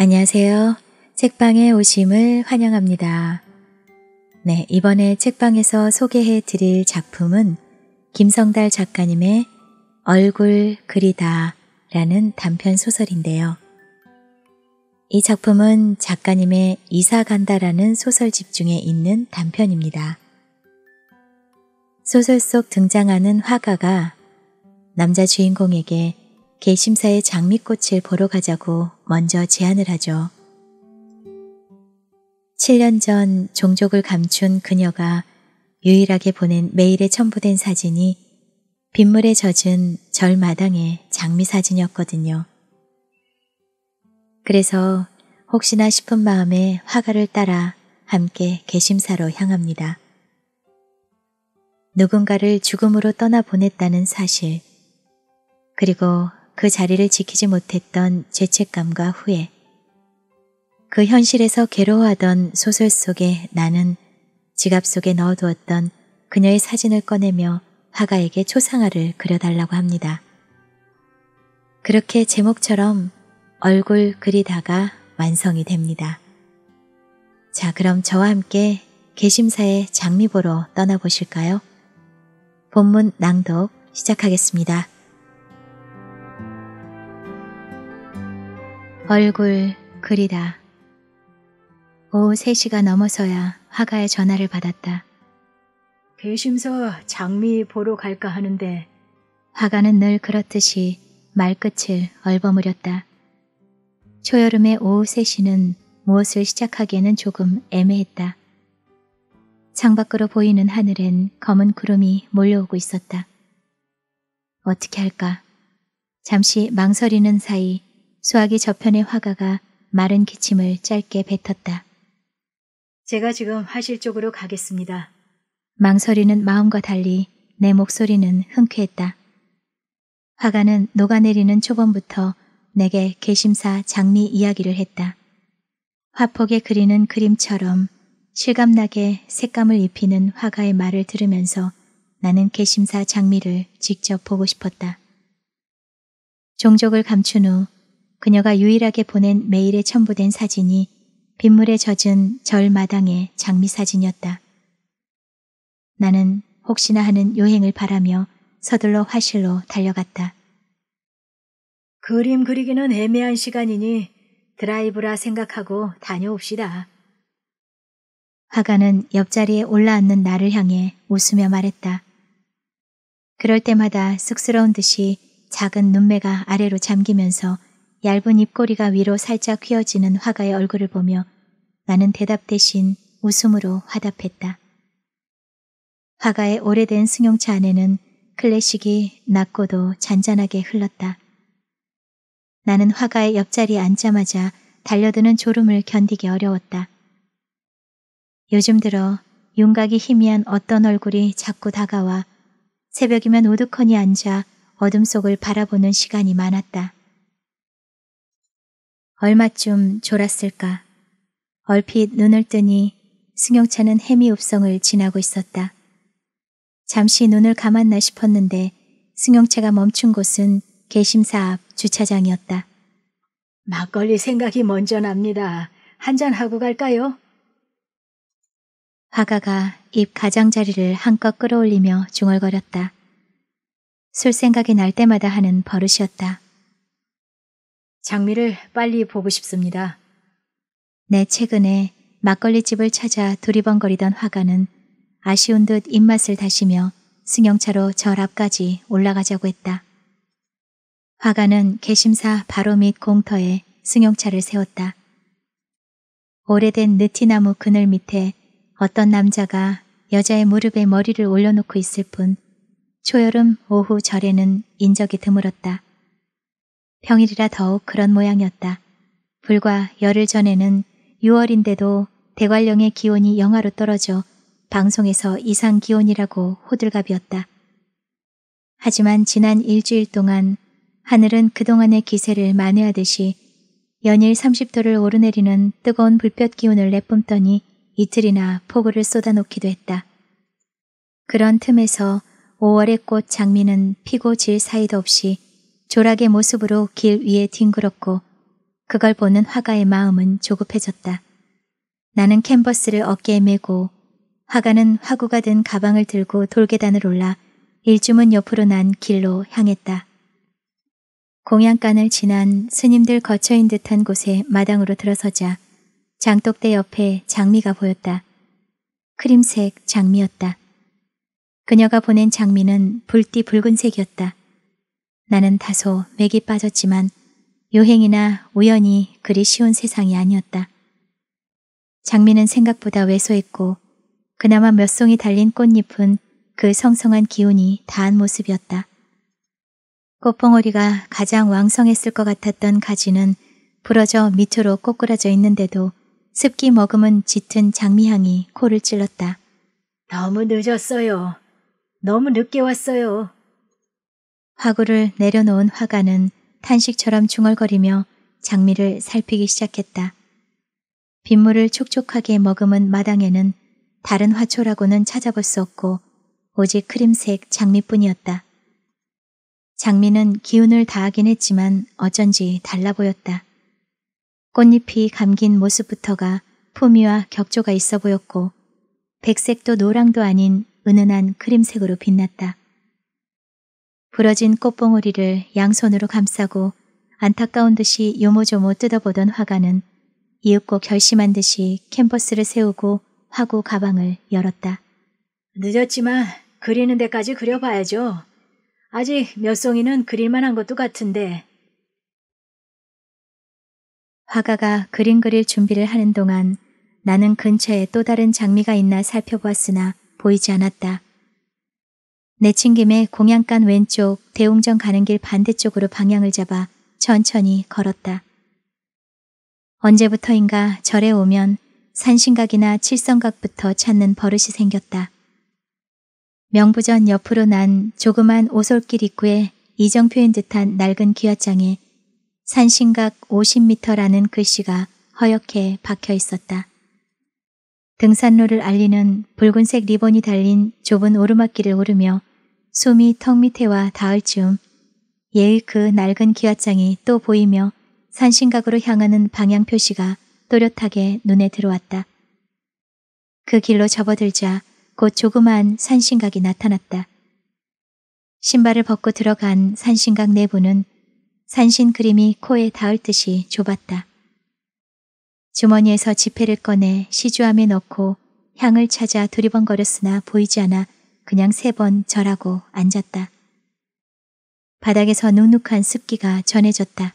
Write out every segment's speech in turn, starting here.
안녕하세요. 책방에 오심을 환영합니다. 네, 이번에 책방에서 소개해 드릴 작품은 김성달 작가님의 얼굴 그리다 라는 단편 소설인데요. 이 작품은 작가님의 이사 간다라는 소설집 중에 있는 단편입니다. 소설 속 등장하는 화가가 남자 주인공에게 개심사의 장미꽃을 보러 가자고 먼저 제안을 하죠. 7년 전 종족을 감춘 그녀가 유일하게 보낸 메일에 첨부된 사진이 빗물에 젖은 절마당의 장미 사진이었거든요. 그래서 혹시나 싶은 마음에 화가를 따라 함께 개심사로 향합니다. 누군가를 죽음으로 떠나보냈다는 사실, 그리고 그 자리를 지키지 못했던 죄책감과 후회. 그 현실에서 괴로워하던 소설 속에 나는 지갑 속에 넣어두었던 그녀의 사진을 꺼내며 화가에게 초상화를 그려달라고 합니다. 그렇게 제목처럼 얼굴 그리다가 완성이 됩니다. 자, 그럼 저와 함께 개심사의 장미보러 떠나보실까요? 본문 낭독 시작하겠습니다. 얼굴 그리다. 오후 3시가 넘어서야 화가의 전화를 받았다. 배심서 장미 보러 갈까 하는데 화가는 늘 그렇듯이 말끝을 얼버무렸다. 초여름의 오후 3시는 무엇을 시작하기에는 조금 애매했다. 창밖으로 보이는 하늘엔 검은 구름이 몰려오고 있었다. 어떻게 할까? 잠시 망설이는 사이 수학이 저편의 화가가 마른 기침을 짧게 뱉었다. 제가 지금 화실 쪽으로 가겠습니다. 망설이는 마음과 달리 내 목소리는 흔쾌했다. 화가는 녹아내리는 초범부터 내게 개심사 장미 이야기를 했다. 화폭에 그리는 그림처럼 실감나게 색감을 입히는 화가의 말을 들으면서 나는 개심사 장미를 직접 보고 싶었다. 종족을 감춘 후 그녀가 유일하게 보낸 메일에 첨부된 사진이 빗물에 젖은 절 마당의 장미 사진이었다. 나는 혹시나 하는 여행을 바라며 서둘러 화실로 달려갔다. 그림 그리기는 애매한 시간이니 드라이브라 생각하고 다녀옵시다. 화가는 옆자리에 올라앉는 나를 향해 웃으며 말했다. 그럴 때마다 쑥스러운 듯이 작은 눈매가 아래로 잠기면서 얇은 입꼬리가 위로 살짝 휘어지는 화가의 얼굴을 보며 나는 대답 대신 웃음으로 화답했다. 화가의 오래된 승용차 안에는 클래식이 낮고도 잔잔하게 흘렀다. 나는 화가의 옆자리에 앉자마자 달려드는 졸음을 견디기 어려웠다. 요즘 들어 윤곽이 희미한 어떤 얼굴이 자꾸 다가와 새벽이면 우두커니 앉아 어둠 속을 바라보는 시간이 많았다. 얼마쯤 졸았을까. 얼핏 눈을 뜨니 승용차는 해미 읍성을 지나고 있었다. 잠시 눈을 감았나 싶었는데 승용차가 멈춘 곳은 개심사 앞 주차장이었다. 막걸리 생각이 먼저 납니다. 한 잔하고 갈까요? 화가가 입 가장자리를 한껏 끌어올리며 중얼거렸다. 술 생각이 날 때마다 하는 버릇이었다. 장미를 빨리 보고 싶습니다. 내 최근에 막걸리집을 찾아 두리번거리던 화가는 아쉬운 듯 입맛을 다시며 승용차로 절 앞까지 올라가자고 했다. 화가는 개심사 바로 밑 공터에 승용차를 세웠다. 오래된 느티나무 그늘 밑에 어떤 남자가 여자의 무릎에 머리를 올려놓고 있을 뿐 초여름 오후 절에는 인적이 드물었다. 평일이라 더욱 그런 모양이었다. 불과 열흘 전에는 6월인데도 대관령의 기온이 영하로 떨어져 방송에서 이상 기온이라고 호들갑이었다. 하지만 지난 일주일 동안 하늘은 그동안의 기세를 만회하듯이 연일 30도를 오르내리는 뜨거운 불볕 기운을 내뿜더니 이틀이나 폭우를 쏟아놓기도 했다. 그런 틈에서 5월의 꽃 장미는 피고 질 사이도 없이 조락의 모습으로 길 위에 뒹굴었고 그걸 보는 화가의 마음은 조급해졌다. 나는 캔버스를 어깨에 메고 화가는 화구가 든 가방을 들고 돌계단을 올라 일주문 옆으로 난 길로 향했다. 공양간을 지난 스님들 거처인 듯한 곳에 마당으로 들어서자 장독대 옆에 장미가 보였다. 크림색 장미였다. 그녀가 보낸 장미는 불띠 붉은색이었다. 나는 다소 맥이 빠졌지만 요행이나 우연이 그리 쉬운 세상이 아니었다. 장미는 생각보다 왜소했고 그나마 몇 송이 달린 꽃잎은 그 성성한 기운이 다한 모습이었다. 꽃봉오리가 가장 왕성했을 것 같았던 가지는 부러져 밑으로 꼬꾸라져 있는데도 습기 머금은 짙은 장미향이 코를 찔렀다. 너무 늦었어요. 너무 늦게 왔어요. 화구를 내려놓은 화가는 탄식처럼 중얼거리며 장미를 살피기 시작했다. 빗물을 촉촉하게 머금은 마당에는 다른 화초라고는 찾아볼 수 없고 오직 크림색 장미뿐이었다. 장미는 기운을 다하긴 했지만 어쩐지 달라 보였다. 꽃잎이 감긴 모습부터가 품위와 격조가 있어 보였고 백색도 노랑도 아닌 은은한 크림색으로 빛났다. 부러진 꽃봉오리를 양손으로 감싸고 안타까운 듯이 요모조모 뜯어보던 화가는 이윽고 결심한 듯이 캔버스를 세우고 화구 가방을 열었다. 늦었지만 그리는 데까지 그려봐야죠. 아직 몇 송이는 그릴만 한 것도 같은데. 화가가 그림 그릴 준비를 하는 동안 나는 근처에 또 다른 장미가 있나 살펴보았으나 보이지 않았다. 내친김에 공양간 왼쪽 대웅전 가는 길 반대쪽으로 방향을 잡아 천천히 걸었다. 언제부터인가 절에 오면 산신각이나 칠성각부터 찾는 버릇이 생겼다. 명부전 옆으로 난 조그만 오솔길 입구에 이정표인 듯한 낡은 기와장에 산신각 50m라는 글씨가 허옇게 박혀 있었다. 등산로를 알리는 붉은색 리본이 달린 좁은 오르막길을 오르며 솜이 턱 밑에와 닿을 즈음 예의 그 낡은 기와장이 또 보이며 산신각으로 향하는 방향 표시가 또렷하게 눈에 들어왔다. 그 길로 접어들자 곧 조그마한 산신각이 나타났다. 신발을 벗고 들어간 산신각 내부는 산신 그림이 코에 닿을 듯이 좁았다. 주머니에서 지폐를 꺼내 시주함에 넣고 향을 찾아 두리번거렸으나 보이지 않아 그냥 세 번 절하고 앉았다. 바닥에서 눅눅한 습기가 전해졌다.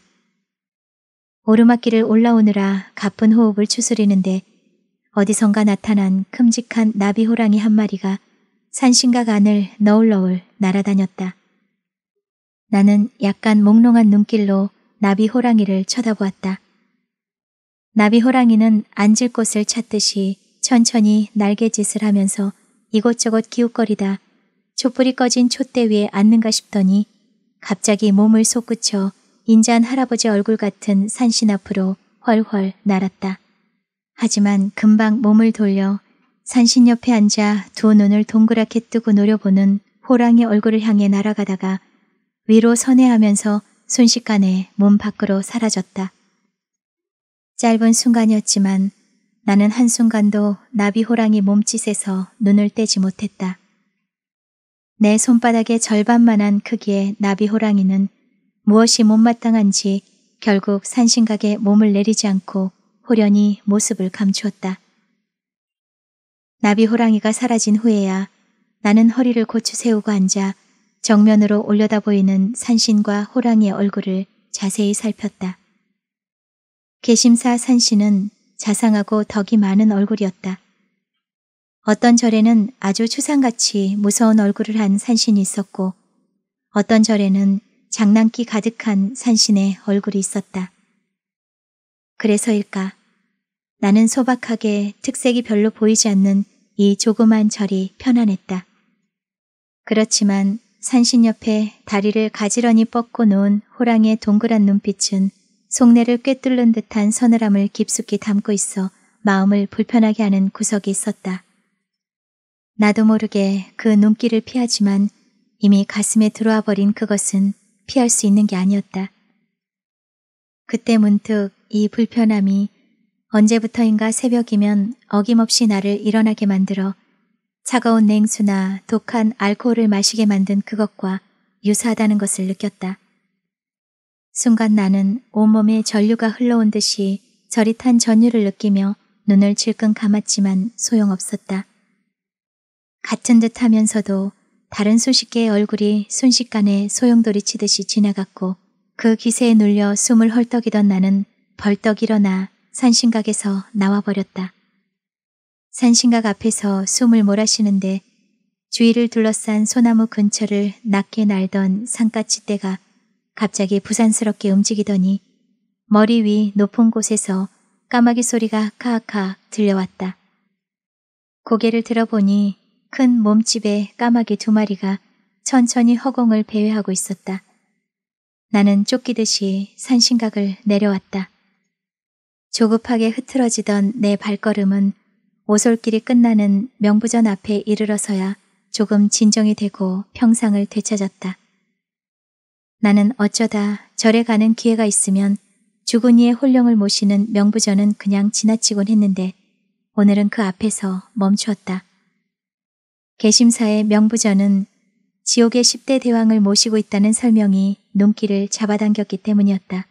오르막길을 올라오느라 가쁜 호흡을 추스리는데 어디선가 나타난 큼직한 나비 호랑이 한 마리가 산신각 안을 너울너울 날아다녔다. 나는 약간 몽롱한 눈길로 나비 호랑이를 쳐다보았다. 나비 호랑이는 앉을 곳을 찾듯이 천천히 날개짓을 하면서 이곳저곳 기웃거리다 촛불이 꺼진 촛대 위에 앉는가 싶더니 갑자기 몸을 솟구쳐 인자한 할아버지 얼굴 같은 산신 앞으로 훨훨 날았다. 하지만 금방 몸을 돌려 산신 옆에 앉아 두 눈을 동그랗게 뜨고 노려보는 호랑이 얼굴을 향해 날아가다가 위로 선회하면서 순식간에 몸 밖으로 사라졌다. 짧은 순간이었지만 나는 한순간도 나비 호랑이 몸짓에서 눈을 떼지 못했다. 내 손바닥의 절반만한 크기의 나비 호랑이는 무엇이 못마땅한지 결국 산신각에 몸을 내리지 않고 호련히 모습을 감추었다. 나비 호랑이가 사라진 후에야 나는 허리를 고추 세우고 앉아 정면으로 올려다 보이는 산신과 호랑이의 얼굴을 자세히 살폈다. 개심사 산신은 자상하고 덕이 많은 얼굴이었다. 어떤 절에는 아주 추상같이 무서운 얼굴을 한 산신이 있었고 어떤 절에는 장난기 가득한 산신의 얼굴이 있었다. 그래서일까 나는 소박하게 특색이 별로 보이지 않는 이 조그만 절이 편안했다. 그렇지만 산신 옆에 다리를 가지런히 뻗고 놓은 호랑이의 동그란 눈빛은 속내를 꿰뚫는 듯한 서늘함을 깊숙이 담고 있어 마음을 불편하게 하는 구석이 있었다. 나도 모르게 그 눈길을 피하지만 이미 가슴에 들어와 버린 그것은 피할 수 있는 게 아니었다. 그때 문득 이 불편함이 언제부터인가 새벽이면 어김없이 나를 일어나게 만들어 차가운 냉수나 독한 알코올을 마시게 만든 그것과 유사하다는 것을 느꼈다. 순간 나는 온몸에 전류가 흘러온 듯이 저릿한 전율을 느끼며 눈을 질끈 감았지만 소용없었다. 같은 듯 하면서도 다른 수십 개의 얼굴이 순식간에 소용돌이 치듯이 지나갔고 그 기세에 눌려 숨을 헐떡이던 나는 벌떡 일어나 산신각에서 나와버렸다. 산신각 앞에서 숨을 몰아쉬는데 주위를 둘러싼 소나무 근처를 낮게 날던 산가치대가 갑자기 부산스럽게 움직이더니 머리 위 높은 곳에서 까마귀 소리가 카카 들려왔다. 고개를 들어보니 큰 몸집의 까마귀 두 마리가 천천히 허공을 배회하고 있었다. 나는 쫓기듯이 산신각을 내려왔다. 조급하게 흐트러지던 내 발걸음은 오솔길이 끝나는 명부전 앞에 이르러서야 조금 진정이 되고 평상을 되찾았다. 나는 어쩌다 절에 가는 기회가 있으면 죽은 이의 홀령을 모시는 명부전은 그냥 지나치곤 했는데 오늘은 그 앞에서 멈추었다. 개심사의 명부전은 지옥의 10대 대왕을 모시고 있다는 설명이 눈길을 잡아당겼기 때문이었다.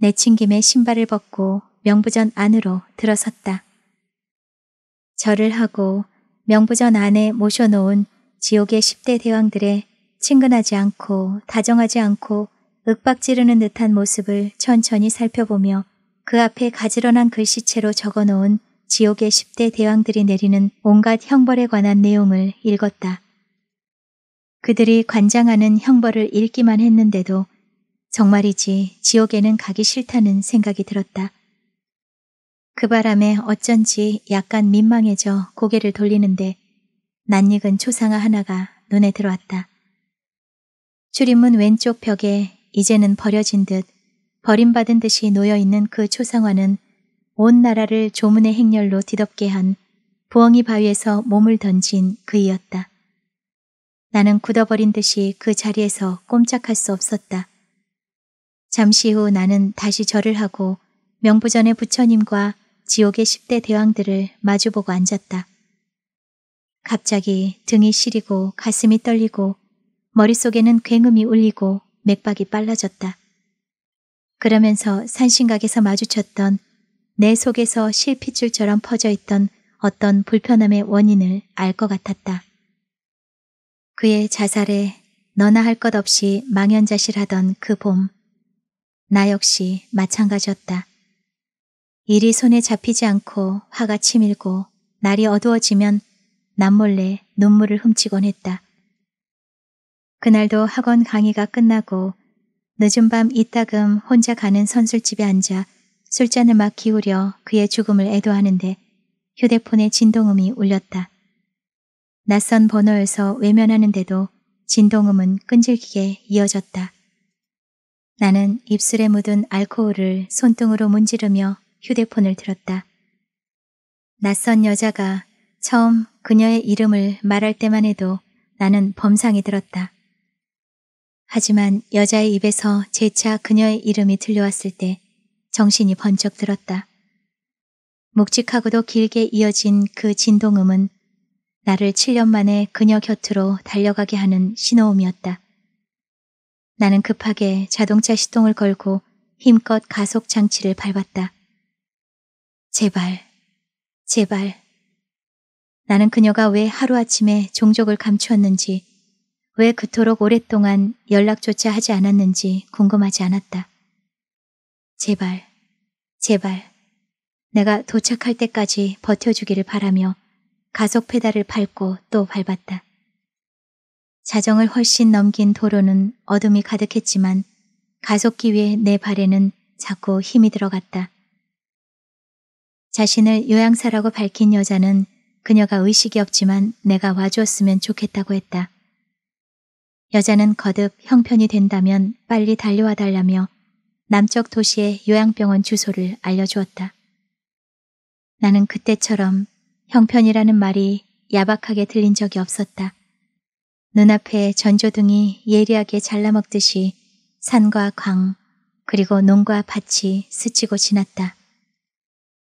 내친김에 신발을 벗고 명부전 안으로 들어섰다. 절을 하고 명부전 안에 모셔놓은 지옥의 10대 대왕들의 친근하지 않고 다정하지 않고 윽박지르는 듯한 모습을 천천히 살펴보며 그 앞에 가지런한 글씨체로 적어놓은 지옥의 10대 대왕들이 내리는 온갖 형벌에 관한 내용을 읽었다. 그들이 관장하는 형벌을 읽기만 했는데도 정말이지 지옥에는 가기 싫다는 생각이 들었다. 그 바람에 어쩐지 약간 민망해져 고개를 돌리는데 낯익은 초상화 하나가 눈에 들어왔다. 출입문 왼쪽 벽에 이제는 버려진 듯 버림받은 듯이 놓여있는 그 초상화는 온 나라를 조문의 행렬로 뒤덮게 한 부엉이 바위에서 몸을 던진 그이었다. 나는 굳어버린 듯이 그 자리에서 꼼짝할 수 없었다. 잠시 후 나는 다시 절을 하고 명부전의 부처님과 지옥의 10대 대왕들을 마주보고 앉았다. 갑자기 등이 시리고 가슴이 떨리고 머릿속에는 굉음이 울리고 맥박이 빨라졌다. 그러면서 산신각에서 마주쳤던 내 속에서 실핏줄처럼 퍼져있던 어떤 불편함의 원인을 알 것 같았다. 그의 자살에 너나 할 것 없이 망연자실하던 그 봄, 나 역시 마찬가지였다. 일이 손에 잡히지 않고 화가 치밀고 날이 어두워지면 남몰래 눈물을 훔치곤 했다. 그날도 학원 강의가 끝나고 늦은 밤 이따금 혼자 가는 선술집에 앉아 술잔을 막 기울여 그의 죽음을 애도하는데 휴대폰에 진동음이 울렸다. 낯선 번호에서 외면하는데도 진동음은 끈질기게 이어졌다. 나는 입술에 묻은 알코올을 손등으로 문지르며 휴대폰을 들었다. 낯선 여자가 처음 그녀의 이름을 말할 때만 해도 나는 범상이 들었다. 하지만 여자의 입에서 재차 그녀의 이름이 들려왔을 때 정신이 번쩍 들었다. 묵직하고도 길게 이어진 그 진동음은 나를 7년 만에 그녀 곁으로 달려가게 하는 신호음이었다. 나는 급하게 자동차 시동을 걸고 힘껏 가속 장치를 밟았다. 제발, 제발. 나는 그녀가 왜 하루아침에 종족을 감추었는지 왜 그토록 오랫동안 연락조차 하지 않았는지 궁금하지 않았다. 제발, 제발, 내가 도착할 때까지 버텨주기를 바라며 가속 페달을 밟고 또 밟았다. 자정을 훨씬 넘긴 도로는 어둠이 가득했지만 가속기 위에 내 발에는 자꾸 힘이 들어갔다. 자신을 요양사라고 밝힌 여자는 그녀가 의식이 없지만 내가 와주었으면 좋겠다고 했다. 여자는 거듭 형편이 된다면 빨리 달려와 달라며 남쪽 도시의 요양병원 주소를 알려주었다. 나는 그때처럼 형편이라는 말이 야박하게 들린 적이 없었다. 눈앞에 전조등이 예리하게 잘라먹듯이 산과 광, 그리고 농과 밭이 스치고 지났다.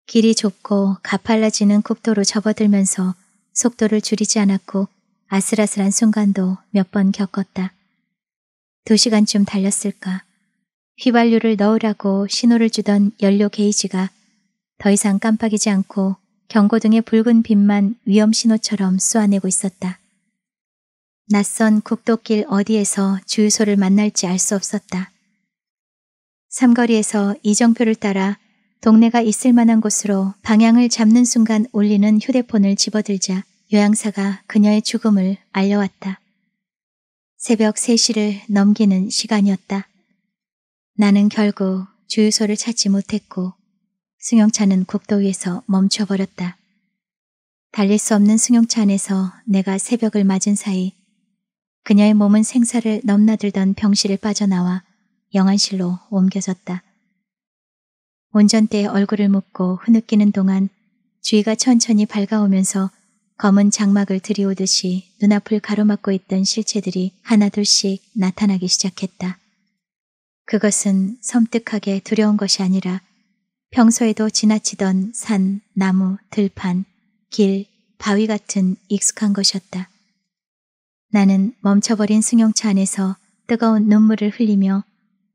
길이 좁고 가팔라지는 국도로 접어들면서 속도를 줄이지 않았고 아슬아슬한 순간도 몇 번 겪었다. 두 시간쯤 달렸을까. 휘발유를 넣으라고 신호를 주던 연료 게이지가 더 이상 깜빡이지 않고 경고등의 붉은 빛만 위험 신호처럼 쏘아내고 있었다. 낯선 국도길 어디에서 주유소를 만날지 알 수 없었다. 삼거리에서 이정표를 따라 동네가 있을 만한 곳으로 방향을 잡는 순간 울리는 휴대폰을 집어들자 요양사가 그녀의 죽음을 알려왔다. 새벽 3시를 넘기는 시간이었다. 나는 결국 주유소를 찾지 못했고 승용차는 국도 위에서 멈춰버렸다. 달릴 수 없는 승용차 안에서 내가 새벽을 맞은 사이 그녀의 몸은 생사를 넘나들던 병실을 빠져나와 영안실로 옮겨졌다. 운전대에 얼굴을 묶고 흐느끼는 동안 주위가 천천히 밝아오면서 검은 장막을 들이오듯이 눈앞을 가로막고 있던 실체들이 하나둘씩 나타나기 시작했다. 그것은 섬뜩하게 두려운 것이 아니라 평소에도 지나치던 산, 나무, 들판, 길, 바위 같은 익숙한 것이었다. 나는 멈춰버린 승용차 안에서 뜨거운 눈물을 흘리며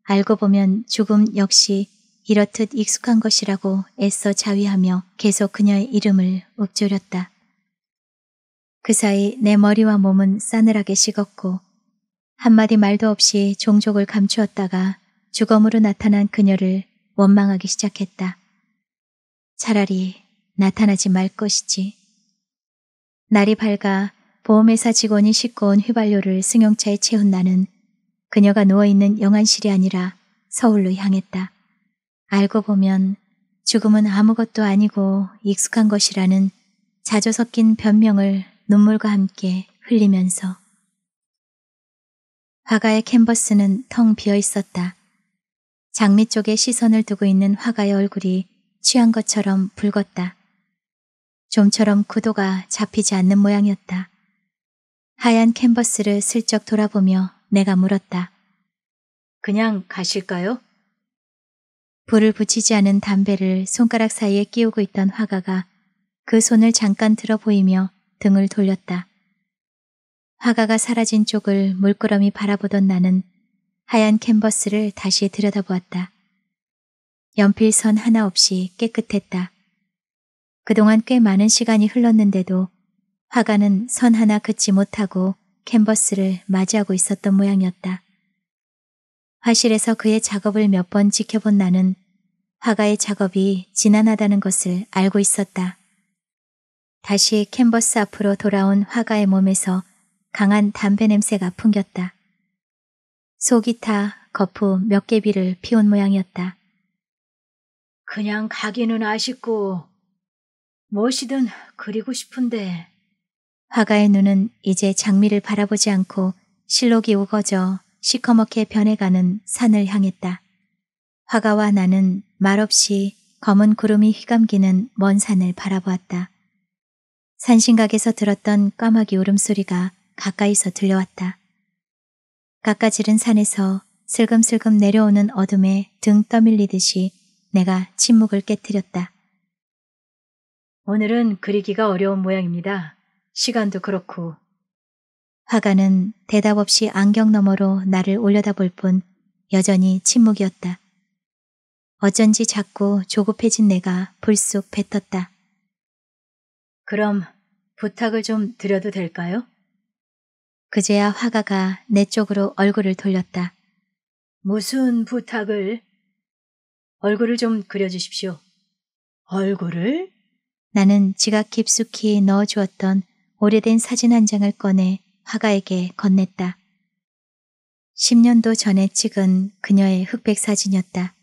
알고 보면 죽음 역시 이렇듯 익숙한 것이라고 애써 자위하며 계속 그녀의 이름을 읊조렸다. 그 사이 내 머리와 몸은 싸늘하게 식었고 한마디 말도 없이 종족을 감추었다가 주검으로 나타난 그녀를 원망하기 시작했다. 차라리 나타나지 말 것이지. 날이 밝아 보험회사 직원이 싣고 온 휘발유를 승용차에 채운 나는 그녀가 누워있는 영안실이 아니라 서울로 향했다. 알고 보면 죽음은 아무것도 아니고 익숙한 것이라는 자조 섞인 변명을 눈물과 함께 흘리면서 화가의 캔버스는 텅 비어 있었다. 장미 쪽에 시선을 두고 있는 화가의 얼굴이 취한 것처럼 붉었다. 좀처럼 구도가 잡히지 않는 모양이었다. 하얀 캔버스를 슬쩍 돌아보며 내가 물었다. 그냥 가실까요? 불을 붙이지 않은 담배를 손가락 사이에 끼우고 있던 화가가 그 손을 잠깐 들어 보이며 등을 돌렸다. 화가가 사라진 쪽을 물끄러미 바라보던 나는 하얀 캔버스를 다시 들여다보았다. 연필선 하나 없이 깨끗했다. 그동안 꽤 많은 시간이 흘렀는데도 화가는 선 하나 긋지 못하고 캔버스를 맞이하고 있었던 모양이었다. 화실에서 그의 작업을 몇 번 지켜본 나는 화가의 작업이 지난하다는 것을 알고 있었다. 다시 캔버스 앞으로 돌아온 화가의 몸에서 강한 담배 냄새가 풍겼다. 속이 타 거푸 몇 개비를 피운 모양이었다. 그냥 가기는 아쉽고 무엇이든 그리고 싶은데 화가의 눈은 이제 장미를 바라보지 않고 실록이 우거져 시커멓게 변해가는 산을 향했다. 화가와 나는 말없이 검은 구름이 휘감기는 먼 산을 바라보았다. 산신각에서 들었던 까마귀 울음소리가 가까이서 들려왔다. 깎아지른 산에서 슬금슬금 내려오는 어둠에 등 떠밀리듯이 내가 침묵을 깨뜨렸다. 오늘은 그리기가 어려운 모양입니다. 시간도 그렇고. 화가는 대답 없이 안경 너머로 나를 올려다볼 뿐 여전히 침묵이었다. 어쩐지 자꾸 조급해진 내가 불쑥 뱉었다. 그럼 부탁을 좀 드려도 될까요? 그제야 화가가 내 쪽으로 얼굴을 돌렸다. 무슨 부탁을? 얼굴을 좀 그려주십시오. 얼굴을? 나는 지각 깊숙이 넣어주었던 오래된 사진 한 장을 꺼내 화가에게 건넸다. 10년도 전에 찍은 그녀의 흑백 사진이었다.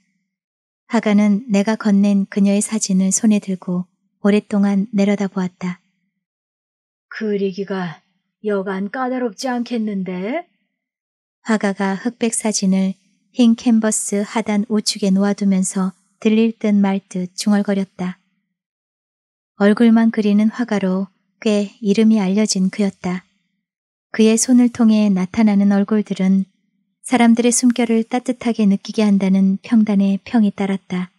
화가는 내가 건넨 그녀의 사진을 손에 들고 오랫동안 내려다보았다. 그리기가 여간 까다롭지 않겠는데? 화가가 흑백 사진을 흰 캔버스 하단 우측에 놓아두면서 들릴 듯 말듯 듯 중얼거렸다. 얼굴만 그리는 화가로 꽤 이름이 알려진 그였다. 그의 손을 통해 나타나는 얼굴들은 사람들의 숨결을 따뜻하게 느끼게 한다는 평단의 평이 따랐다.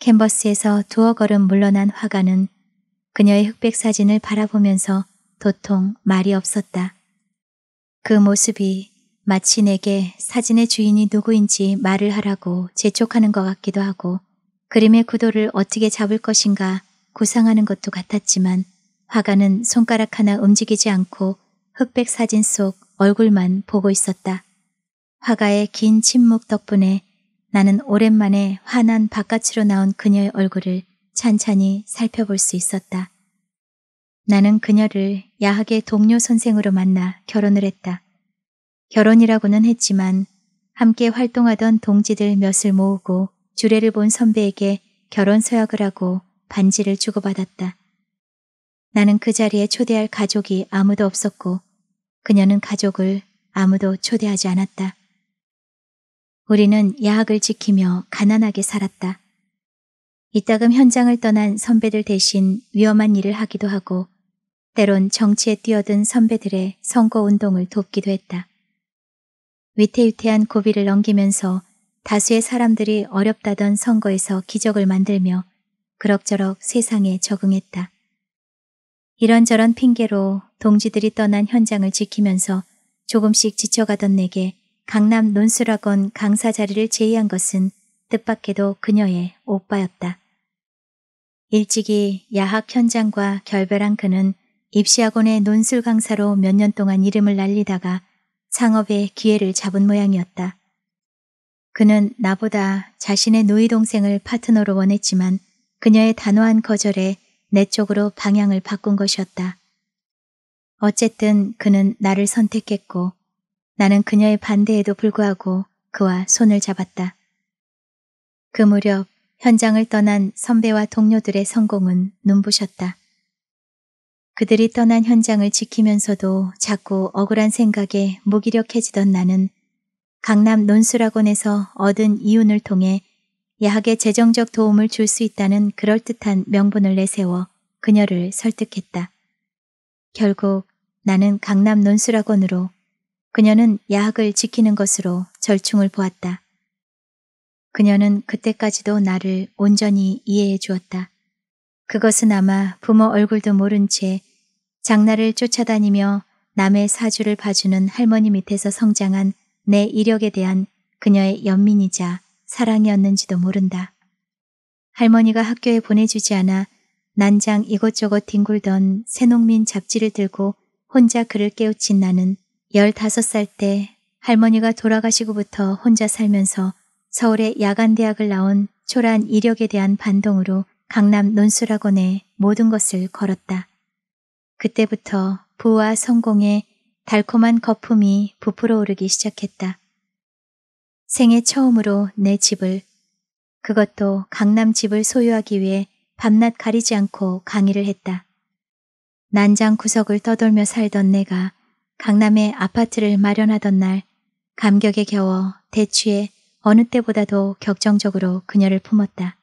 캔버스에서 두어 걸음 물러난 화가는 그녀의 흑백 사진을 바라보면서 도통 말이 없었다. 그 모습이 마치 내게 사진의 주인이 누구인지 말을 하라고 재촉하는 것 같기도 하고 그림의 구도를 어떻게 잡을 것인가 구상하는 것도 같았지만 화가는 손가락 하나 움직이지 않고 흑백 사진 속 얼굴만 보고 있었다. 화가의 긴 침묵 덕분에 나는 오랜만에 환한 바깥으로 나온 그녀의 얼굴을 찬찬히 살펴볼 수 있었다. 나는 그녀를 야학의 동료 선생으로 만나 결혼을 했다. 결혼이라고는 했지만 함께 활동하던 동지들 몇을 모으고 주례를 본 선배에게 결혼 서약을 하고 반지를 주고받았다. 나는 그 자리에 초대할 가족이 아무도 없었고 그녀는 가족을 아무도 초대하지 않았다. 우리는 야학을 지키며 가난하게 살았다. 이따금 현장을 떠난 선배들 대신 위험한 일을 하기도 하고 때론 정치에 뛰어든 선배들의 선거운동을 돕기도 했다. 위태위태한 고비를 넘기면서 다수의 사람들이 어렵다던 선거에서 기적을 만들며 그럭저럭 세상에 적응했다. 이런저런 핑계로 동지들이 떠난 현장을 지키면서 조금씩 지쳐가던 내게 강남 논술학원 강사 자리를 제의한 것은 뜻밖에도 그녀의 오빠였다. 일찍이 야학 현장과 결별한 그는 입시학원의 논술 강사로 몇 년 동안 이름을 날리다가 창업의 기회를 잡은 모양이었다. 그는 나보다 자신의 누이 동생을 파트너로 원했지만 그녀의 단호한 거절에 내 쪽으로 방향을 바꾼 것이었다. 어쨌든 그는 나를 선택했고 나는 그녀의 반대에도 불구하고 그와 손을 잡았다. 그 무렵 현장을 떠난 선배와 동료들의 성공은 눈부셨다. 그들이 떠난 현장을 지키면서도 자꾸 억울한 생각에 무기력해지던 나는 강남 논술학원에서 얻은 이윤을 통해 야학에 재정적 도움을 줄 수 있다는 그럴듯한 명분을 내세워 그녀를 설득했다. 결국 나는 강남 논술학원으로 그녀는 야학을 지키는 것으로 절충을 보았다. 그녀는 그때까지도 나를 온전히 이해해 주었다. 그것은 아마 부모 얼굴도 모른 채 장날을 쫓아다니며 남의 사주를 봐주는 할머니 밑에서 성장한 내 이력에 대한 그녀의 연민이자 사랑이었는지도 모른다. 할머니가 학교에 보내주지 않아 난장 이것저것 뒹굴던 새농민 잡지를 들고 혼자 그를 깨우친 나는 15살 때 할머니가 돌아가시고부터 혼자 살면서 서울의 야간대학을 나온 초란 이력에 대한 반동으로 강남 논술학원에 모든 것을 걸었다. 그때부터 부와 성공에 달콤한 거품이 부풀어 오르기 시작했다. 생애 처음으로 내 집을, 그것도 강남 집을 소유하기 위해 밤낮 가리지 않고 강의를 했다. 난장 구석을 떠돌며 살던 내가 강남에 아파트를 마련하던 날 감격에 겨워 대취에 어느 때보다도 격정적으로 그녀를 품었다.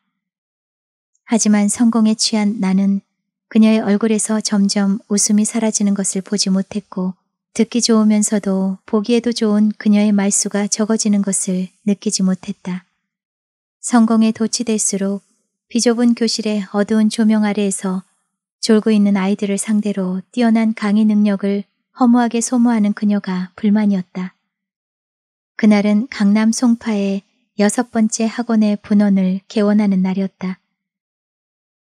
하지만 성공에 취한 나는 그녀의 얼굴에서 점점 웃음이 사라지는 것을 보지 못했고 듣기 좋으면서도 보기에도 좋은 그녀의 말수가 적어지는 것을 느끼지 못했다. 성공에 도취될수록 비좁은 교실의 어두운 조명 아래에서 졸고 있는 아이들을 상대로 뛰어난 강의 능력을 허무하게 소모하는 그녀가 불만이었다. 그날은 강남 송파의 여섯 번째 학원의 분원을 개원하는 날이었다.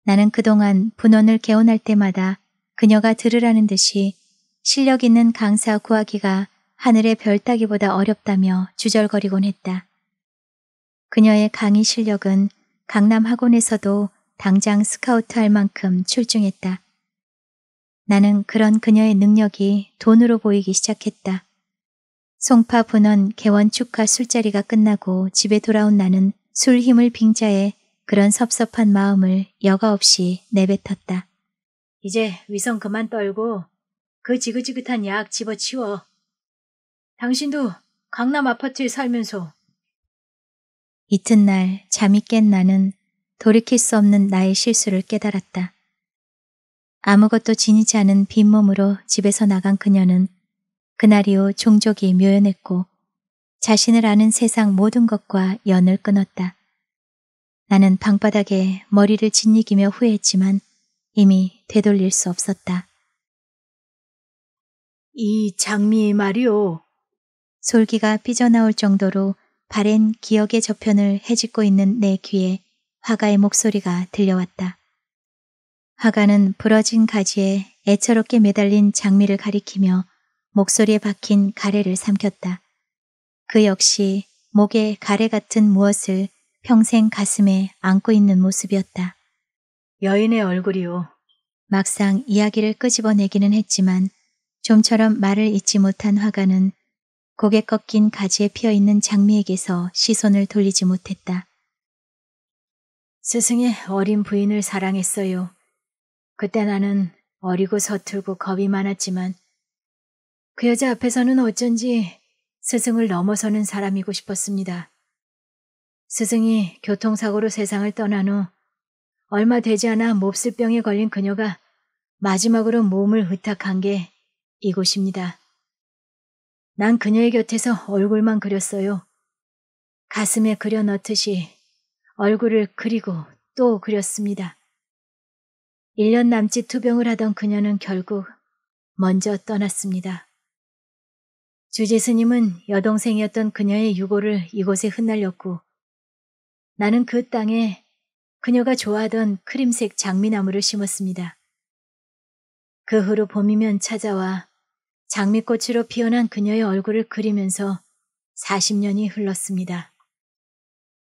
나는 그동안 분원을 개원할 때마다 그녀가 들으라는 듯이 실력 있는 강사 구하기가 하늘의 별 따기보다 어렵다며 주절거리곤 했다. 그녀의 강의 실력은 강남 학원에서도 당장 스카우트 할 만큼 출중했다. 나는 그런 그녀의 능력이 돈으로 보이기 시작했다. 송파 분원 개원 축하 술자리가 끝나고 집에 돌아온 나는 술 힘을 빙자해 그런 섭섭한 마음을 여과 없이 내뱉었다. 이제 위성 그만 떨고 그 지긋지긋한 약 집어치워. 당신도 강남 아파트에 살면서. 이튿날 잠이 깬 나는 돌이킬 수 없는 나의 실수를 깨달았다. 아무것도 지니지 않은 빈몸으로 집에서 나간 그녀는 그날 이후 종족이 묘연했고 자신을 아는 세상 모든 것과 연을 끊었다. 나는 방바닥에 머리를 짓이기며 후회했지만 이미 되돌릴 수 없었다. 이 장미 말이오. 솔기가 삐져나올 정도로 바랜 기억의 저편을 헤집고 있는 내 귀에 화가의 목소리가 들려왔다. 화가는 부러진 가지에 애처롭게 매달린 장미를 가리키며 목소리에 박힌 가래를 삼켰다. 그 역시 목에 가래 같은 무엇을 평생 가슴에 안고 있는 모습이었다. 여인의 얼굴이요. 막상 이야기를 끄집어내기는 했지만 좀처럼 말을 잇지 못한 화가는 고개 꺾인 가지에 피어있는 장미에게서 시선을 돌리지 못했다. 스승의 어린 부인을 사랑했어요. 그때 나는 어리고 서툴고 겁이 많았지만 그 여자 앞에서는 어쩐지 스승을 넘어서는 사람이고 싶었습니다. 스승이 교통사고로 세상을 떠난 후 얼마 되지 않아 몹쓸 병에 걸린 그녀가 마지막으로 몸을 의탁한 게 이곳입니다. 난 그녀의 곁에서 얼굴만 그렸어요. 가슴에 그려 넣듯이 얼굴을 그리고 또 그렸습니다. 1년 남짓 투병을 하던 그녀는 결국 먼저 떠났습니다. 주제 스님은 여동생이었던 그녀의 유골을 이곳에 흩날렸고 나는 그 땅에 그녀가 좋아하던 크림색 장미나무를 심었습니다. 그 후로 봄이면 찾아와 장미꽃으로 피어난 그녀의 얼굴을 그리면서 40년이 흘렀습니다.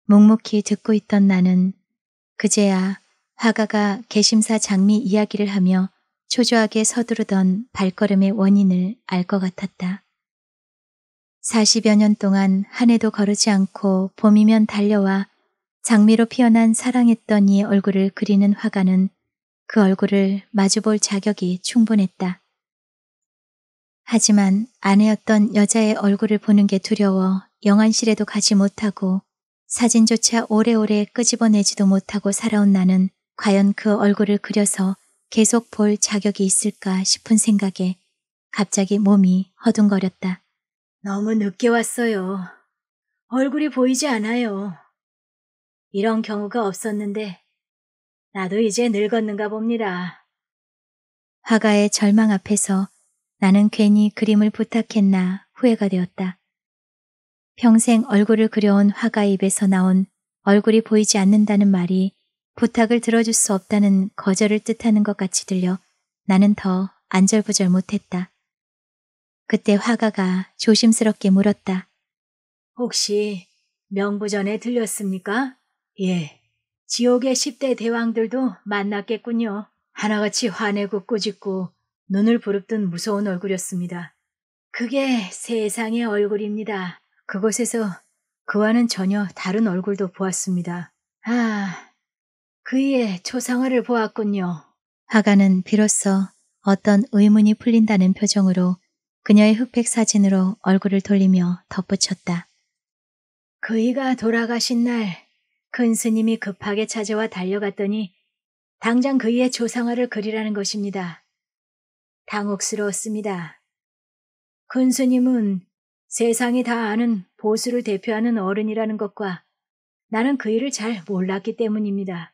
묵묵히 듣고 있던 나는 그제야 화가가 개심사 장미 이야기를 하며 초조하게 서두르던 발걸음의 원인을 알 것 같았다. 40여 년 동안 한 해도 거르지 않고 봄이면 달려와 장미로 피어난 사랑했던 이 얼굴을 그리는 화가는 그 얼굴을 마주볼 자격이 충분했다. 하지만 아내였던 여자의 얼굴을 보는 게 두려워 영안실에도 가지 못하고 사진조차 오래오래 끄집어내지도 못하고 살아온 나는 과연 그 얼굴을 그려서 계속 볼 자격이 있을까 싶은 생각에 갑자기 몸이 허둥거렸다. 너무 늦게 왔어요. 얼굴이 보이지 않아요. 이런 경우가 없었는데 나도 이제 늙었는가 봅니다. 화가의 절망 앞에서 나는 괜히 그림을 부탁했나 후회가 되었다. 평생 얼굴을 그려온 화가 입에서 나온 얼굴이 보이지 않는다는 말이 부탁을 들어줄 수 없다는 거절을 뜻하는 것 같이 들려 나는 더 안절부절 못했다. 그때 화가가 조심스럽게 물었다. 혹시 명부전에 들렸습니까? 예. 지옥의 10대 대왕들도 만났겠군요. 하나같이 화내고 꾸짖고 눈을 부릅뜬 무서운 얼굴이었습니다. 그게 세상의 얼굴입니다. 그곳에서 그와는 전혀 다른 얼굴도 보았습니다. 아, 그의 초상화를 보았군요. 화가는 비로소 어떤 의문이 풀린다는 표정으로 그녀의 흑백 사진으로 얼굴을 돌리며 덧붙였다. 그이가 돌아가신 날큰 스님이 급하게 찾아와 달려갔더니 당장 그이의 조상화를 그리라는 것입니다. 당혹스러웠습니다. 큰 스님은 세상이 다 아는 보수를 대표하는 어른이라는 것과 나는 그이를잘 몰랐기 때문입니다.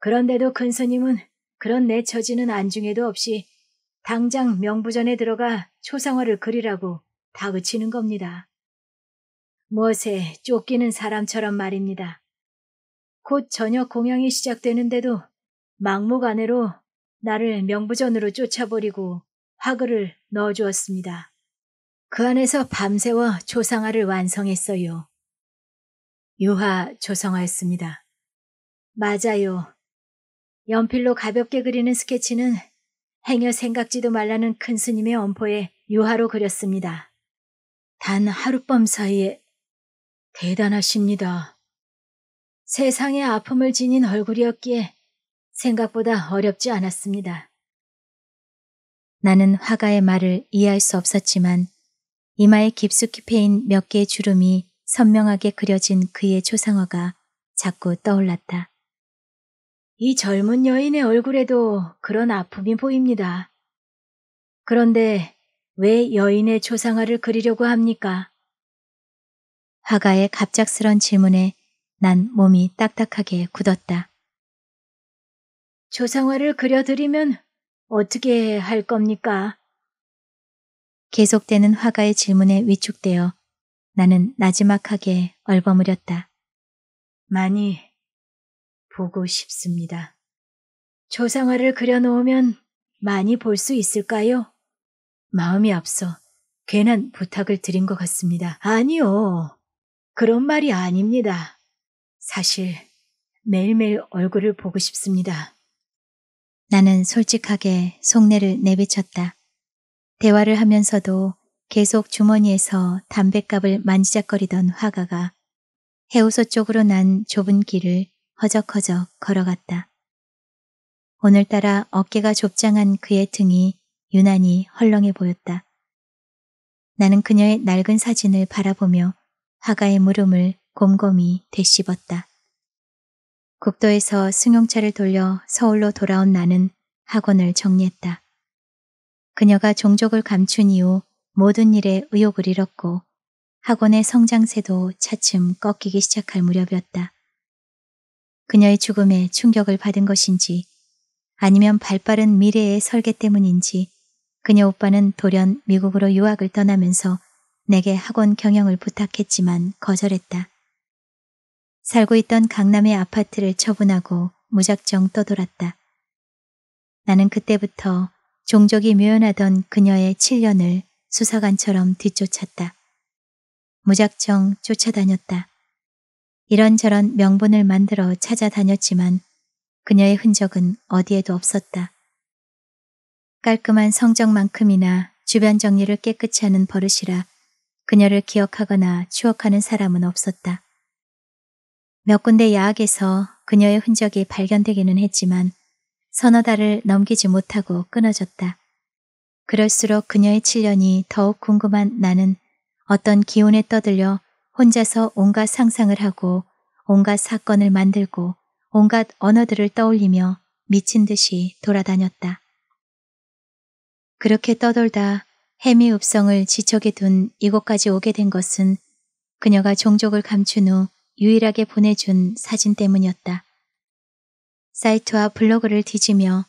그런데도 큰 스님은 그런 내 처지는 안중에도 없이 당장 명부전에 들어가 초상화를 그리라고 다그치는 겁니다. 멋에 쫓기는 사람처럼 말입니다. 곧 저녁 공양이 시작되는데도 막무가내로 나를 명부전으로 쫓아버리고 화그를 넣어주었습니다. 그 안에서 밤새워 초상화를 완성했어요. 유화 조성하였습니다. 맞아요. 연필로 가볍게 그리는 스케치는 행여 생각지도 말라는 큰 스님의 엄포에 유화로 그렸습니다. 단 하룻밤 사이에 대단하십니다. 세상에 아픔을 지닌 얼굴이었기에 생각보다 어렵지 않았습니다. 나는 화가의 말을 이해할 수 없었지만 이마에 깊숙이 패인 몇 개의 주름이 선명하게 그려진 그의 초상화가 자꾸 떠올랐다. 이 젊은 여인의 얼굴에도 그런 아픔이 보입니다. 그런데 왜 여인의 초상화를 그리려고 합니까? 화가의 갑작스런 질문에 난 몸이 딱딱하게 굳었다. 초상화를 그려드리면 어떻게 할 겁니까? 계속되는 화가의 질문에 위축되어 나는 나지막하게 얼버무렸다. 많이 보고 싶습니다. 조상화를 그려놓으면 많이 볼 수 있을까요? 마음이 앞서 괜한 부탁을 드린 것 같습니다. 아니요. 그런 말이 아닙니다. 사실 매일매일 얼굴을 보고 싶습니다. 나는 솔직하게 속내를 내비쳤다. 대화를 하면서도 계속 주머니에서 담뱃갑을 만지작거리던 화가가 해우소 쪽으로 난 좁은 길을 허적허적 걸어갔다. 오늘따라 어깨가 좁장한 그의 등이 유난히 헐렁해 보였다. 나는 그녀의 낡은 사진을 바라보며 화가의 물음을 곰곰이 되씹었다. 국도에서 승용차를 돌려 서울로 돌아온 나는 학원을 정리했다. 그녀가 종족을 감춘 이후 모든 일에 의욕을 잃었고 학원의 성장세도 차츰 꺾이기 시작할 무렵이었다. 그녀의 죽음에 충격을 받은 것인지 아니면 발빠른 미래의 설계 때문인지 그녀 오빠는 돌연 미국으로 유학을 떠나면서 내게 학원 경영을 부탁했지만 거절했다. 살고 있던 강남의 아파트를 처분하고 무작정 떠돌았다. 나는 그때부터 종족이 묘연하던 그녀의 7년을 수사관처럼 뒤쫓았다. 무작정 쫓아다녔다. 이런저런 명분을 만들어 찾아다녔지만 그녀의 흔적은 어디에도 없었다. 깔끔한 성적만큼이나 주변 정리를 깨끗이 하는 버릇이라 그녀를 기억하거나 추억하는 사람은 없었다. 몇 군데 야학에서 그녀의 흔적이 발견되기는 했지만 서너 달을 넘기지 못하고 끊어졌다. 그럴수록 그녀의 7년이 더욱 궁금한 나는 어떤 기운에 떠들려 혼자서 온갖 상상을 하고 온갖 사건을 만들고 온갖 언어들을 떠올리며 미친 듯이 돌아다녔다. 그렇게 떠돌다 해미 읍성을 지척에 둔 이곳까지 오게 된 것은 그녀가 종족을 감춘 후 유일하게 보내준 사진 때문이었다. 사이트와 블로그를 뒤지며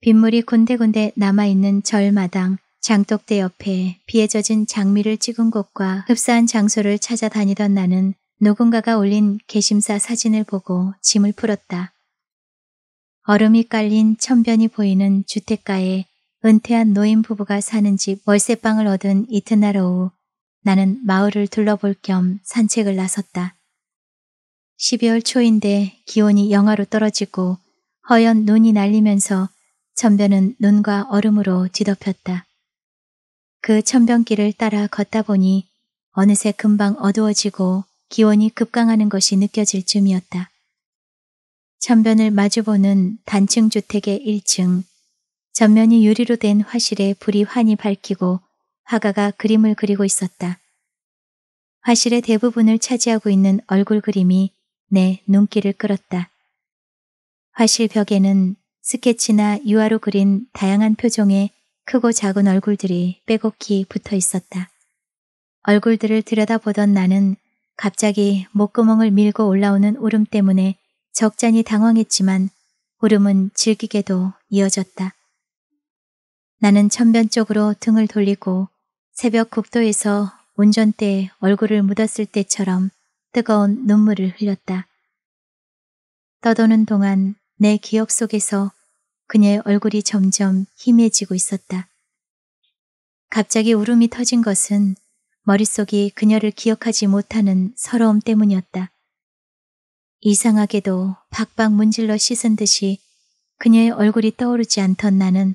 빗물이 군데군데 남아있는 절마당, 장독대 옆에 비에 젖은 장미를 찍은 곳과 흡사한 장소를 찾아다니던 나는 누군가가 올린 개심사 사진을 보고 짐을 풀었다. 얼음이 깔린 천변이 보이는 주택가에 은퇴한 노인 부부가 사는 집 월세방을 얻은 이튿날 오후 나는 마을을 둘러볼 겸 산책을 나섰다. 12월 초인데 기온이 영하로 떨어지고 허연 눈이 날리면서 천변은 눈과 얼음으로 뒤덮였다. 그 천변길을 따라 걷다 보니 어느새 금방 어두워지고 기온이 급강하는 것이 느껴질 쯤이었다. 천변을 마주보는 단층 주택의 1층, 전면이 유리로 된 화실에 불이 환히 밝히고 화가가 그림을 그리고 있었다. 화실의 대부분을 차지하고 있는 얼굴 그림이 내 눈길을 끌었다. 화실 벽에는 스케치나 유화로 그린 다양한 표정의 크고 작은 얼굴들이 빼곡히 붙어 있었다. 얼굴들을 들여다보던 나는 갑자기 목구멍을 밀고 올라오는 울음 때문에 적잖이 당황했지만 울음은 질기게도 이어졌다. 나는 천변 쪽으로 등을 돌리고 새벽 국도에서 운전대에 얼굴을 묻었을 때처럼 뜨거운 눈물을 흘렸다. 떠도는 동안 내 기억 속에서 그녀의 얼굴이 점점 희미해지고 있었다. 갑자기 울음이 터진 것은 머릿속이 그녀를 기억하지 못하는 서러움 때문이었다. 이상하게도 박박 문질러 씻은 듯이 그녀의 얼굴이 떠오르지 않던 나는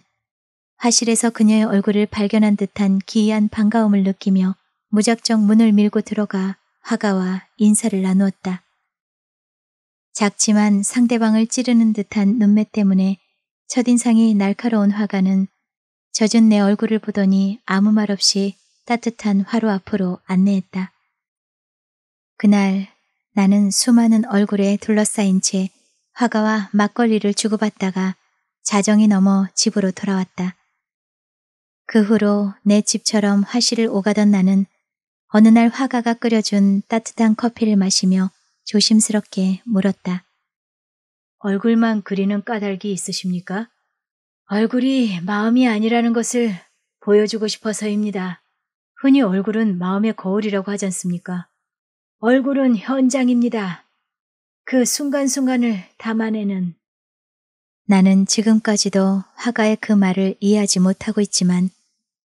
화실에서 그녀의 얼굴을 발견한 듯한 기이한 반가움을 느끼며 무작정 문을 밀고 들어가 화가와 인사를 나누었다. 작지만 상대방을 찌르는 듯한 눈매 때문에 첫인상이 날카로운 화가는 젖은 내 얼굴을 보더니 아무 말 없이 따뜻한 화로 앞으로 안내했다. 그날 나는 수많은 얼굴에 둘러싸인 채 화가와 막걸리를 주고받다가 자정이 넘어 집으로 돌아왔다. 그 후로 내 집처럼 화실을 오가던 나는 어느 날 화가가 끓여준 따뜻한 커피를 마시며 조심스럽게 물었다. 얼굴만 그리는 까닭이 있으십니까? 얼굴이 마음이 아니라는 것을 보여주고 싶어서입니다. 흔히 얼굴은 마음의 거울이라고 하지 않습니까? 얼굴은 현장입니다. 그 순간순간을 담아내는 나는 지금까지도 화가의 그 말을 이해하지 못하고 있지만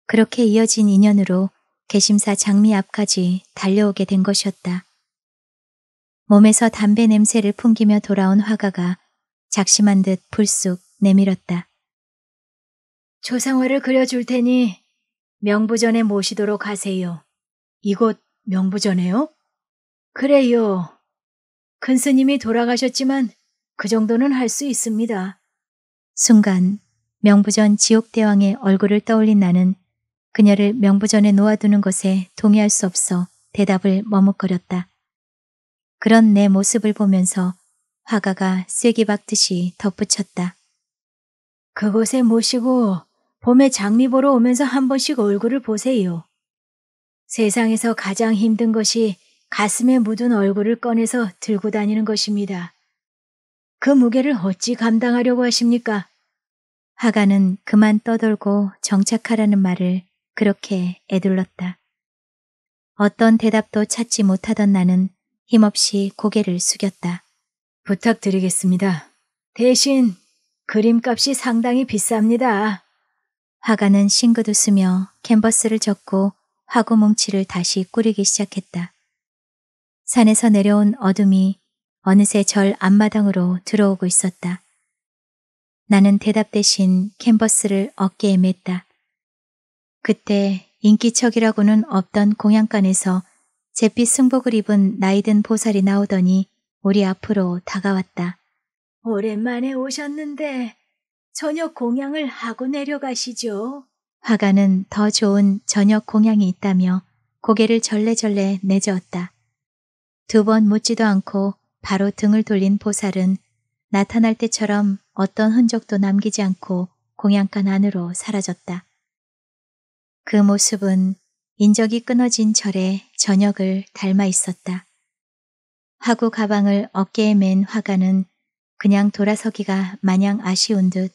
그렇게 이어진 인연으로 개심사 장미 앞까지 달려오게 된 것이었다. 몸에서 담배 냄새를 풍기며 돌아온 화가가 작심한 듯 불쑥 내밀었다. 조상화를 그려줄 테니 명부전에 모시도록 하세요. 이곳 명부전에요? 그래요. 큰 스님이 돌아가셨지만 그 정도는 할 수 있습니다. 순간 명부전 지옥대왕의 얼굴을 떠올린 나는 그녀를 명부전에 놓아두는 것에 동의할 수 없어 대답을 머뭇거렸다. 그런 내 모습을 보면서 화가가 쐐기 박듯이 덧붙였다. 그곳에 모시고 봄에 장미 보러 오면서 한 번씩 얼굴을 보세요. 세상에서 가장 힘든 것이 가슴에 묻은 얼굴을 꺼내서 들고 다니는 것입니다. 그 무게를 어찌 감당하려고 하십니까? 화가는 그만 떠돌고 정착하라는 말을 그렇게 애둘렀다. 어떤 대답도 찾지 못하던 나는 힘없이 고개를 숙였다. 부탁드리겠습니다. 대신 그림값이 상당히 비쌉니다. 화가는 싱긋 웃으며 캔버스를 접고 화구 뭉치를 다시 꾸리기 시작했다. 산에서 내려온 어둠이 어느새 절 앞마당으로 들어오고 있었다. 나는 대답 대신 캔버스를 어깨에 맸다. 그때 인기척이라고는 없던 공양간에서 잿빛 승복을 입은 나이든 보살이 나오더니 우리 앞으로 다가왔다. 오랜만에 오셨는데 저녁 공양을 하고 내려가시죠. 화가는 더 좋은 저녁 공양이 있다며 고개를 절레절레 내저었다. 두 번 묻지도 않고 바로 등을 돌린 보살은 나타날 때처럼 어떤 흔적도 남기지 않고 공양간 안으로 사라졌다. 그 모습은 인적이 끊어진 철에 저녁을 닮아 있었다. 화구 가방을 어깨에 맨 화가는 그냥 돌아서기가 마냥 아쉬운 듯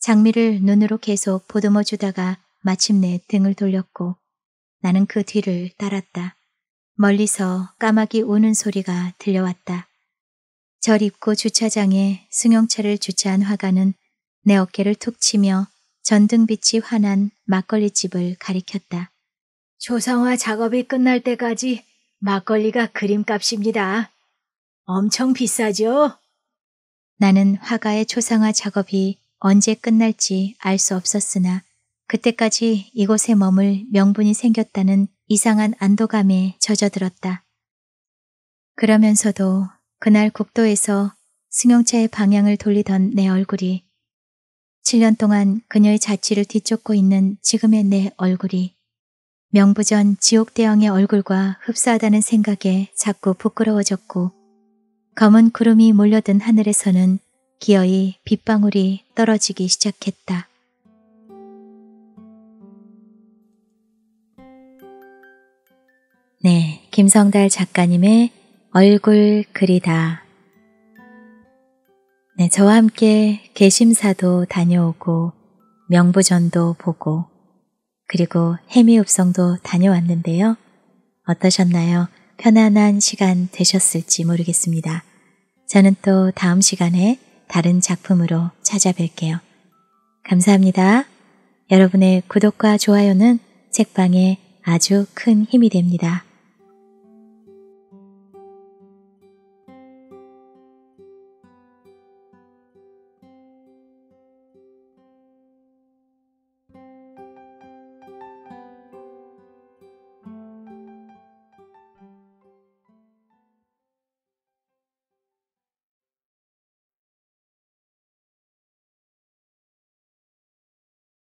장미를 눈으로 계속 보듬어 주다가 마침내 등을 돌렸고 나는 그 뒤를 따랐다. 멀리서 까마귀 우는 소리가 들려왔다. 절 입고 주차장에 승용차를 주차한 화가는 내 어깨를 툭 치며 전등빛이 환한 막걸리집을 가리켰다. 조상화 작업이 끝날 때까지 막걸리가 그림값입니다. 엄청 비싸죠? 나는 화가의 초상화 작업이 언제 끝날지 알 수 없었으나 그때까지 이곳에 머물 명분이 생겼다는 이상한 안도감에 젖어들었다. 그러면서도 그날 국도에서 승용차의 방향을 돌리던 내 얼굴이 7년 동안 그녀의 자취를 뒤쫓고 있는 지금의 내 얼굴이 명부전 지옥대왕의 얼굴과 흡사하다는 생각에 자꾸 부끄러워졌고 검은 구름이 몰려든 하늘에서는 기어이 빗방울이 떨어지기 시작했다. 네, 김성달 작가님의 얼굴 그리다. 네, 저와 함께 개심사도 다녀오고 명부전도 보고 그리고 해미읍성도 다녀왔는데요. 어떠셨나요? 편안한 시간 되셨을지 모르겠습니다. 저는 또 다음 시간에 다른 작품으로 찾아뵐게요. 감사합니다. 여러분의 구독과 좋아요는 책방에 아주 큰 힘이 됩니다.